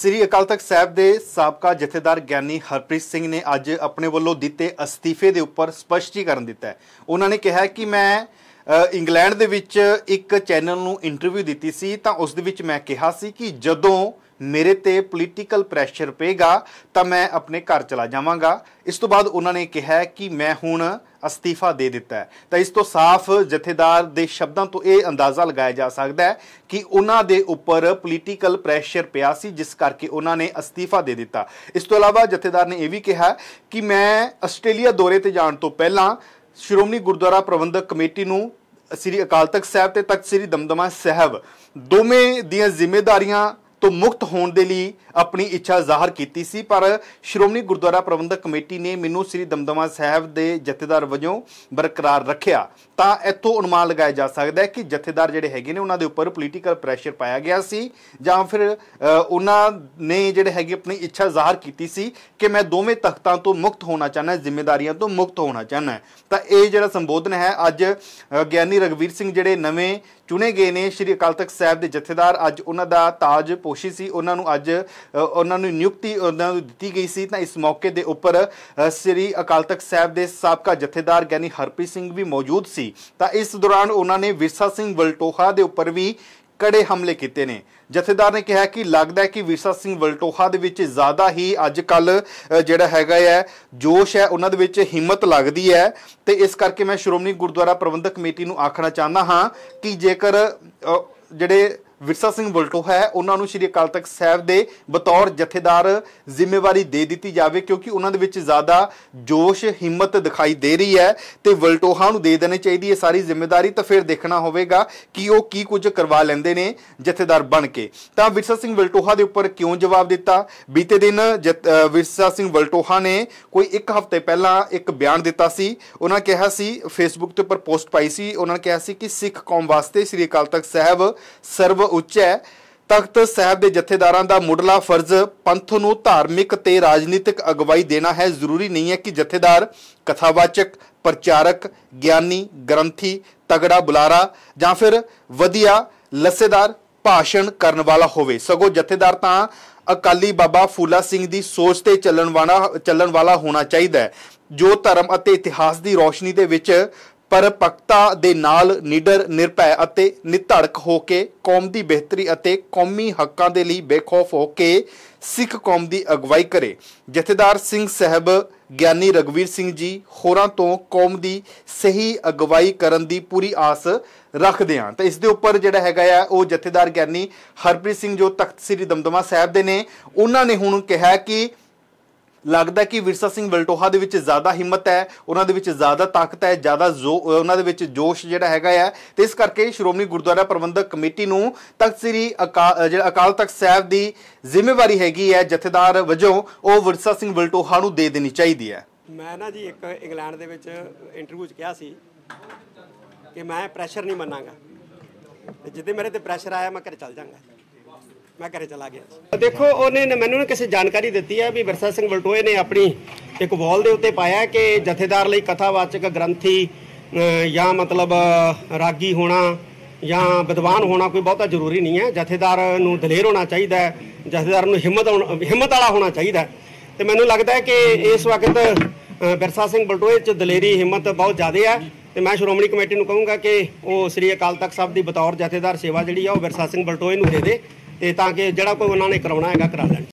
ਸ੍ਰੀ ਅਕਾਲ ਤਖਤ ਸਾਹਿਬ ਦੇ ਸਾਬਕਾ ਜਥੇਦਾਰ ਗਿਆਨੀ ਹਰਪ੍ਰੀਤ ਸਿੰਘ ਨੇ ਅੱਜ ਆਪਣੇ ਵੱਲੋਂ ਦਿੱਤੇ ਅਸਤੀਫੇ ਦੇ ਉੱਪਰ ਸਪਸ਼ਟੀਕਰਨ ਦਿੱਤਾ ਹੈ ਉਹਨਾਂ ਨੇ ਕਿਹਾ ਕਿ ਮੈਂ ਇੰਗਲੈਂਡ ਦੇ ਵਿੱਚ ਇੱਕ ਚੈਨਲ ਨੂੰ ਇੰਟਰਵਿਊ ਦਿੱਤੀ ਸੀ ਤਾਂ ਉਸ ਦੇ ਵਿੱਚ ਮੈਂ ਕਿਹਾ ਸੀ ਕਿ ਜਦੋਂ ਮੇਰੇ ਤੇ ਪੋਲੀਟੀਕਲ ਪ੍ਰੈਸ਼ਰ ਪਏਗਾ ਤਾਂ ਮੈਂ ਆਪਣੇ ਘਰ ਚਲਾ ਜਾਵਾਂਗਾ ਇਸ ਤੋਂ ਬਾਅਦ ਉਹਨਾਂ ਨੇ ਕਿਹਾ ਕਿ ਮੈਂ ਹੁਣ ਅਸਤੀਫਾ ਦੇ ਦਿੱਤਾ ਹੈ ਤਾਂ ਇਸ ਤੋਂ ਸਾਫ਼ ਜਥੇਦਾਰ ਦੇ ਸ਼ਬਦਾਂ ਤੋਂ ਇਹ ਅੰਦਾਜ਼ਾ ਲਗਾਇਆ ਜਾ ਸਕਦਾ ਹੈ ਕਿ ਉਹਨਾਂ ਦੇ ਉੱਪਰ ਪੋਲੀਟੀਕਲ ਪ੍ਰੈਸ਼ਰ ਪਿਆ ਸੀ ਜਿਸ ਕਰਕੇ ਉਹਨਾਂ ਨੇ ਅਸਤੀਫਾ ਦੇ ਦਿੱਤਾ ਇਸ ਤੋਂ ਇਲਾਵਾ ਜਥੇਦਾਰ ਨੇ ਇਹ ਵੀ ਕਿਹਾ ਕਿ ਮੈਂ ਆਸਟ੍ਰੇਲੀਆ ਦੌਰੇ ਤੇ ਜਾਣ ਤੋਂ ਪਹਿਲਾਂ ਸ਼੍ਰੋਮਣੀ ਗੁਰਦੁਆਰਾ ਪ੍ਰਬੰਧਕ ਕਮੇਟੀ ਨੂੰ ਸ੍ਰੀ ਅਕਾਲ ਤਖਤ ਸਾਹਿਬ ਤੇ ਤਖਤ ਸ੍ਰੀ ਦਮਦਮਾ ਸਾਹਿਬ ਦੋਵੇਂ ਦੀਆਂ ਜ਼ਿੰਮੇਵਾਰੀਆਂ ਤੋਂ ਮੁਕਤ ਹੋਣ ਦੇ ਲਈ ਆਪਣੀ ਇੱਛਾ ਜ਼ਾਹਰ ਕੀਤੀ ਸੀ ਪਰ ਸ਼੍ਰੋਮਣੀ ਗੁਰਦੁਆਰਾ ਪ੍ਰਬੰਧਕ ਕਮੇਟੀ ਨੇ ਮੈਨੂੰ ਸ੍ਰੀ ਦਮਦਮਾ ਸਾਹਿਬ ਦੇ ਜਥੇਦਾਰ ਵਜੋਂ ਬਰਕਰਾਰ ਰੱਖਿਆ ਤਾਂ ਇੱਥੋਂ ਅਨੁਮਾਨ ਲਗਾਇਆ ਜਾ ਸਕਦਾ ਹੈ ਕਿ ਜਥੇਦਾਰ ਜਿਹੜੇ ਹੈਗੇ ਨੇ ਉਹਨਾਂ ਦੇ ਉੱਪਰ ਪੋਲੀਟੀਕਲ ਪ੍ਰੈਸ਼ਰ ਪਾਇਆ ਗਿਆ ਸੀ ਜਾਂ ਫਿਰ ਉਹਨਾਂ ਨੇ ਜਿਹੜੇ ਹੈਗੇ ਆਪਣੀ ਇੱਛਾ ਜ਼ਾਹਰ ਕੀਤੀ ਸੀ ਕਿ ਮੈਂ ਦੋਵੇਂ ਤਖਤਾਂ ਤੋਂ ਮੁਕਤ ਹੋਣਾ ਚਾਹੁੰਦਾ ਜ਼ਿੰਮੇਵਾਰੀਆਂ ਤੋਂ ਮੁਕਤ ਹੋਣਾ ਚਾਹੁੰਦਾ ਤਾਂ ਇਹ ਜਿਹੜਾ ਸੰਬੋਧਨ ਹੈ ਅੱਜ ਗਿਆਨੀ ਰਗਵੀਰ ਸਿੰਘ ਜਿਹੜੇ ਨਵੇਂ ਚੁਣੇ ਗਏ ਨੇ ਸ੍ਰੀ ਅਕਾਲ ਤਖਤ ਸਾਹਿਬ ਦੇ ਜਥੇਦਾਰ ਅੱਜ ਉਹਨਾਂ ਦਾ ਤਾਜ ਦੋਸ਼ੀ ਸੀ ਉਹਨਾਂ ਨੂੰ ਅੱਜ ਉਹਨਾਂ ਨੂੰ ਨਿਯੁਕਤੀ ਉਹਨਾਂ ਨੂੰ ਦਿੱਤੀ ਗਈ ਸੀ ਤਾਂ ਇਸ ਮੌਕੇ ਦੇ ਉੱਪਰ ਸ੍ਰੀ ਅਕਾਲ ਤਖਤ ਸਾਹਿਬ ਦੇ ਸਾਬਕਾ ਜਥੇਦਾਰ ਗਿਆਨੀ ਹਰਪ੍ਰੀਤ ਸਿੰਘ ਵੀ ਮੌਜੂਦ ਸੀ ਤਾਂ ਇਸ ਦੌਰਾਨ ਉਹਨਾਂ ਨੇ ਵਿਰਸਾ ਸਿੰਘ ਵਲਟੋਹਾ ਦੇ ਉੱਪਰ ਵੀ ਕੜੇ ਹਮਲੇ ਕੀਤੇ ਨੇ ਜਥੇਦਾਰ ਨੇ ਕਿਹਾ ਕਿ ਲੱਗਦਾ ਹੈ ਕਿ ਵਿਰਸਾ ਸਿੰਘ ਵਲਟੋਹਾ ਦੇ ਵਿੱਚ ਜ਼ਿਆਦਾ ਹੀ ਅੱਜ ਕੱਲ ਜਿਹੜਾ ਹੈਗਾ ਹੈ ਜੋਸ਼ ਹੈ ਉਹਨਾਂ ਦੇ ਵਿੱਚ ਹਿੰਮਤ ਲੱਗਦੀ ਹੈ ਤੇ ਇਸ ਕਰਕੇ ਮੈਂ ਸ਼੍ਰੋਮਣੀ ਗੁਰਦੁਆਰਾ ਪ੍ਰਬੰਧਕ ਕਮੇਟੀ ਨੂੰ ਆਖਣਾ ਚਾਹੁੰਦਾ ਹਾਂ ਕਿ ਜੇਕਰ ਜਿਹੜੇ ਵਿਰਸਾ ਸਿੰਘ ਬਲਟੋ ਹੈ ਉਹਨਾਂ ਨੂੰ ਸ਼੍ਰੀ ਅਕਾਲ ਤਖਤ ਸਾਹਿਬ ਦੇ ਬਤੌਰ ਜਥੇਦਾਰ ਜ਼ਿੰਮੇਵਾਰੀ ਦੇ ਦਿੱਤੀ ਜਾਵੇ ਕਿਉਂਕਿ ਉਹਨਾਂ ਦੇ ਵਿੱਚ ਜ਼ਿਆਦਾ ਜੋਸ਼ ਹਿੰਮਤ ਦਿਖਾਈ ਦੇ ਰਹੀ ਹੈ ਤੇ ਬਲਟੋਹਾਂ ਨੂੰ ਦੇ ਦੇਣੀ ਚਾਹੀਦੀ ਹੈ ਸਾਰੀ ਜ਼ਿੰਮੇਵਾਰੀ ਤਾਂ ਫਿਰ ਦੇਖਣਾ ਹੋਵੇਗਾ ਕਿ ਉਹ ਕੀ ਕੁਝ ਕਰਵਾ ਲੈਂਦੇ ਨੇ ਜਥੇਦਾਰ ਬਣ ਕੇ ਤਾਂ ਵਿਰਸਾ ਸਿੰਘ ਬਲਟੋਹਾ ਦੇ ਉੱਪਰ ਕਿਉਂ ਜਵਾਬ ਦਿੱਤਾ ਬੀਤੇ ਦਿਨ ਵਿਰਸਾ ਸਿੰਘ ਬਲਟੋਹਾ ਨੇ ਕੋਈ ਇੱਕ ਹਫ਼ਤੇ ਪਹਿਲਾਂ ਇੱਕ ਬਿਆਨ ਦਿੱਤਾ ਸੀ ਉਹਨਾਂ ਕਿਹਾ ਸੀ ਫੇਸਬੁੱਕ ਤੇ ਉੱਪਰ ਪੋਸਟ ਪਾਈ ਸੀ ਉਹਨਾਂ ਨੇ ਕਿਹਾ ਸੀ ਕਿ ਸਿੱਖ ਕੌਮ ਵਾਸਤੇ ਸ੍ਰੀ ਅਕਾਲ ਤਖਤ ਸਾਹਿਬ ਸਰਵ ਉੱਚਾ ਹੈ ਤਖਤ ਸਾਹਿਬ ਦੇ ਜਥੇਦਾਰਾਂ ਦਾ ਮੁੱਢਲਾ ਫਰਜ਼ ਪੰਥ ਨੂੰ ਧਾਰਮਿਕ ਤੇ ਰਾਜਨੀਤਿਕ ਅਗਵਾਈ ਦੇਣਾ ਹੈ ਜ਼ਰੂਰੀ ਨਹੀਂ ਹੈ ਕਿ ਜਥੇਦਾਰ ਕਥਾਵਾਚਕ ਪ੍ਰਚਾਰਕ ਗਿਆਨੀ ਗ੍ਰੰਥੀ ਤਗੜਾ ਬੁਲਾਰਾ ਜਾਂ ਫਿਰ ਵਧੀਆ ਲੱਸੇਦਾਰ ਭਾਸ਼ਣ ਕਰਨ ਵਾਲਾ ਹੋਵੇ ਸਗੋਂ ਜਥੇਦਾਰ ਤਾਂ ਅਕਾਲੀ ਬਾਬਾ ਫੂਲਾ ਸਿੰਘ ਦੀ ਸੋਚ ਤੇ ਚੱਲਣ ਵਾਲਾ ਚੱਲਣ ਵਾਲਾ ਹੋਣਾ ਚਾਹੀਦਾ ਹੈ ਜੋ ਧਰਮ ਅਤੇ ਇਤਿਹਾਸ ਦੀ ਰੋਸ਼ਨੀ ਦੇ ਵਿੱਚ ਪਰਪਕਤਾ ਦੇ ਨਾਲ ਨਿਡਰ ਨਿਰਭੈ ਅਤੇ ਨਿਧੜਕ ਹੋ ਕੇ ਕੌਮ ਦੀ ਬਿਹਤਰੀ ਅਤੇ ਕੌਮੀ ਹੱਕਾਂ ਦੇ ਲਈ ਬੇਖੌਫ ਹੋ ਕੇ ਸਿੱਖ ਕੌਮ ਦੀ ਅਗਵਾਈ ਕਰੇ ਜਥੇਦਾਰ ਸਿੰਘ ਸਾਹਿਬ ਗਿਆਨੀ ਰਗਵੀਰ ਸਿੰਘ ਜੀ ਹੋਰਾਂ ਤੋਂ ਕੌਮ ਦੀ ਸਹੀ ਅਗਵਾਈ ਕਰਨ ਦੀ ਪੂਰੀ ਆਸ ਰੱਖਦੇ ਹਾਂ ਤਾਂ ਇਸ ਦੇ ਉੱਪਰ ਜਿਹੜਾ ਹੈਗਾ ਆ ਉਹ ਜਥੇਦਾਰ ਗਿਆਨੀ ਹਰਪ੍ਰੀਤ ਸਿੰਘ ਜੋ ਤਖਤ ਸ੍ਰੀ ਦਮਦਮਾ ਸਾਹਿਬ ਦੇ ਨੇ ਉਹਨਾਂ ਨੇ ਹੁਣ ਕਿਹਾ ਕਿ ਲੱਗਦਾ ਕਿ ਵਿਰਸਾ ਸਿੰਘ ਵਲਟੋਹਾ ਦੇ ਵਿੱਚ ਜ਼ਿਆਦਾ ਹਿੰਮਤ ਹੈ ਉਹਨਾਂ ਦੇ ਵਿੱਚ ਜ਼ਿਆਦਾ ਤਾਕਤ ਹੈ ਜ਼ਿਆਦਾ ਉਹਨਾਂ ਦੇ ਵਿੱਚ ਜੋਸ਼ ਜਿਹੜਾ ਹੈਗਾ ਹੈ ਤੇ ਇਸ ਕਰਕੇ ਸ਼੍ਰੋਮਣੀ ਗੁਰਦੁਆਰਾ ਪ੍ਰਬੰਧਕ ਕਮੇਟੀ ਨੂੰ ਤਖਤ ਸ੍ਰੀ ਜਿਹੜਾ ਅਕਾਲ ਤਖਤ ਸਾਹਿਬ ਦੀ ਜ਼ਿੰਮੇਵਾਰੀ ਹੈਗੀ ਹੈ ਜਥੇਦਾਰ ਵਜੋਂ ਉਹ ਵਿਰਸਾ ਸਿੰਘ ਵਲਟੋਹਾ ਨੂੰ ਦੇ ਦੇਣੀ ਚਾਹੀਦੀ ਹੈ ਮੈਂ ਨਾ ਜੀ ਇੱਕ ਇੰਗਲੈਂਡ ਦੇ ਵਿੱਚ ਇੰਟਰਵਿਊ 'ਚ ਕਿਹਾ ਸੀ ਕਿ ਮੈਂ ਪ੍ਰੈਸ਼ਰ ਨਹੀਂ ਮੰਨਾਂਗਾ ਤੇ ਜਿੱਦੇ ਮੇਰੇ ਤੇ ਪ੍ਰੈਸ਼ਰ ਆਇਆ ਮੈਂ ਘਰੇ ਚੱਲ ਜਾਾਂਗਾ ਮੈਂ ਘਰੇ ਚਲਾ ਗਿਆ ਦੇਖੋ ਉਹਨੇ ਮੈਨੂੰ ਕਿਸੇ ਜਾਣਕਾਰੀ ਦਿੱਤੀ ਹੈ ਵੀ ਵਰਸਾ ਸਿੰਘ ਬਲਟੋਏ ਨੇ ਆਪਣੀ ਇੱਕ ਵਾਲ ਦੇ ਉੱਤੇ ਪਾਇਆ ਕਿ ਜਥੇਦਾਰ ਲਈ ਕਥਾਵਾਚਕ ਗ੍ਰੰਥੀ ਜਾਂ ਮਤਲਬ ਰਾਗੀ ਹੋਣਾ ਜਾਂ ਵਿਦਵਾਨ ਹੋਣਾ ਕੋਈ ਬਹੁਤਾ ਜ਼ਰੂਰੀ ਨਹੀਂ ਹੈ ਜਥੇਦਾਰ ਨੂੰ ਦਲੇਰ ਹੋਣਾ ਚਾਹੀਦਾ ਹੈ ਜਥੇਦਾਰ ਨੂੰ ਹਿੰਮਤ ਹਿੰਮਤ ਵਾਲਾ ਹੋਣਾ ਚਾਹੀਦਾ ਹੈ ਤੇ ਮੈਨੂੰ ਲੱਗਦਾ ਹੈ ਕਿ ਇਸ ਵਕਤ ਬਿਰਸਾ ਸਿੰਘ ਬਲਟੋਏ ਚ ਦਲੇਰੀ ਹਿੰਮਤ ਬਹੁਤ ਜ਼ਿਆਦਾ ਹੈ ਤੇ ਮੈਂ ਸ਼੍ਰੋਮਣੀ ਕਮੇਟੀ ਨੂੰ ਕਹੂੰਗਾ ਕਿ ਉਹ ਸ੍ਰੀ ਅਕਾਲ ਤਖਤ ਸਾਹਿਬ ਦੀ ਬਤੌਰ ਜਥੇਦਾਰ ਸੇਵਾ ਜਿਹੜੀ ਆ ਉਹ ਬਿਰਸਾ ਸਿੰਘ ਬਲਟੋਏ ਨੂੰ ਦੇ ਦੇ ਤੇ ਤਾਂ ਕਿ ਜਿਹੜਾ ਕੋਈ ਉਹਨਾਂ ਨੇ ਕਰਾਉਣਾ ਹੈਗਾ ਕਰਾ ਲੈਣ